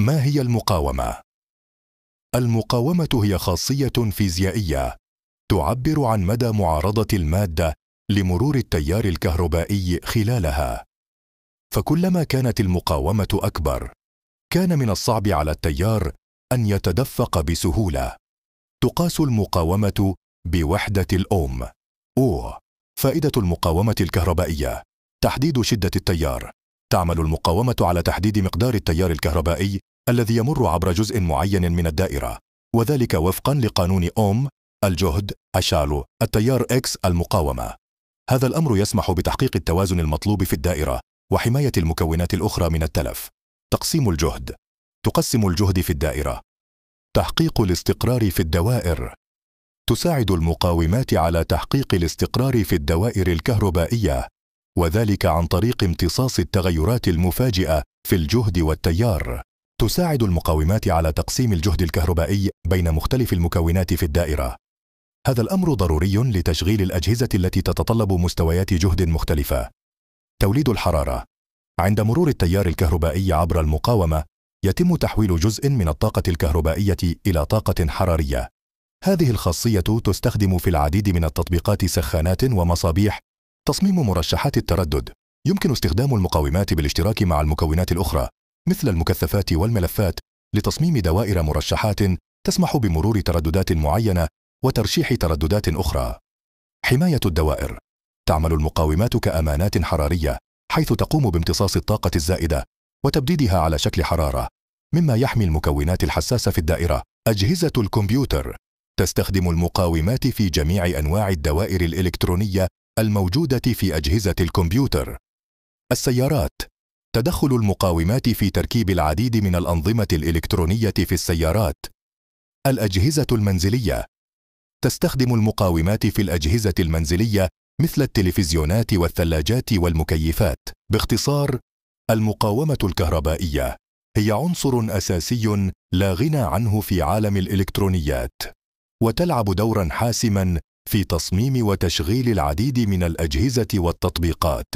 ما هي المقاومة؟ المقاومة هي خاصية فيزيائية تعبر عن مدى معارضة المادة لمرور التيار الكهربائي خلالها. فكلما كانت المقاومة أكبر، كان من الصعب على التيار أن يتدفق بسهولة. تقاس المقاومة بوحدة الأوم. أو فائدة المقاومة الكهربائية تحديد شدة التيار تعمل المقاومة على تحديد مقدار التيار الكهربائي الذي يمر عبر جزء معين من الدائرة وذلك وفقا لقانون أوم الجهد أشالو التيار إكس المقاومة هذا الأمر يسمح بتحقيق التوازن المطلوب في الدائرة وحماية المكونات الأخرى من التلف تقسيم الجهد تقسم الجهد في الدائرة تحقيق الاستقرار في الدوائر تساعد المقاومات على تحقيق الاستقرار في الدوائر الكهربائية وذلك عن طريق امتصاص التغيرات المفاجئه في الجهد والتيار تساعد المقاومات على تقسيم الجهد الكهربائي بين مختلف المكونات في الدائره هذا الامر ضروري لتشغيل الاجهزه التي تتطلب مستويات جهد مختلفه توليد الحراره عند مرور التيار الكهربائي عبر المقاومه يتم تحويل جزء من الطاقه الكهربائيه الى طاقه حراريه هذه الخاصيه تستخدم في العديد من التطبيقات سخانات ومصابيح تصميم مرشحات التردد يمكن استخدام المقاومات بالاشتراك مع المكونات الأخرى مثل المكثفات والملفات لتصميم دوائر مرشحات تسمح بمرور ترددات معينة وترشيح ترددات أخرى. حماية الدوائر تعمل المقاومات كأمانات حرارية حيث تقوم بامتصاص الطاقة الزائدة وتبديدها على شكل حرارة مما يحمي المكونات الحساسة في الدائرة. أجهزة الكمبيوتر تستخدم المقاومات في جميع أنواع الدوائر الإلكترونية الموجودة في أجهزة الكمبيوتر السيارات تدخل المقاومات في تركيب العديد من الأنظمة الإلكترونية في السيارات الأجهزة المنزلية تستخدم المقاومات في الأجهزة المنزلية مثل التلفزيونات والثلاجات والمكيفات باختصار المقاومة الكهربائية هي عنصر أساسي لا غنى عنه في عالم الإلكترونيات وتلعب دورا حاسما في تصميم وتشغيل العديد من الاجهزه والتطبيقات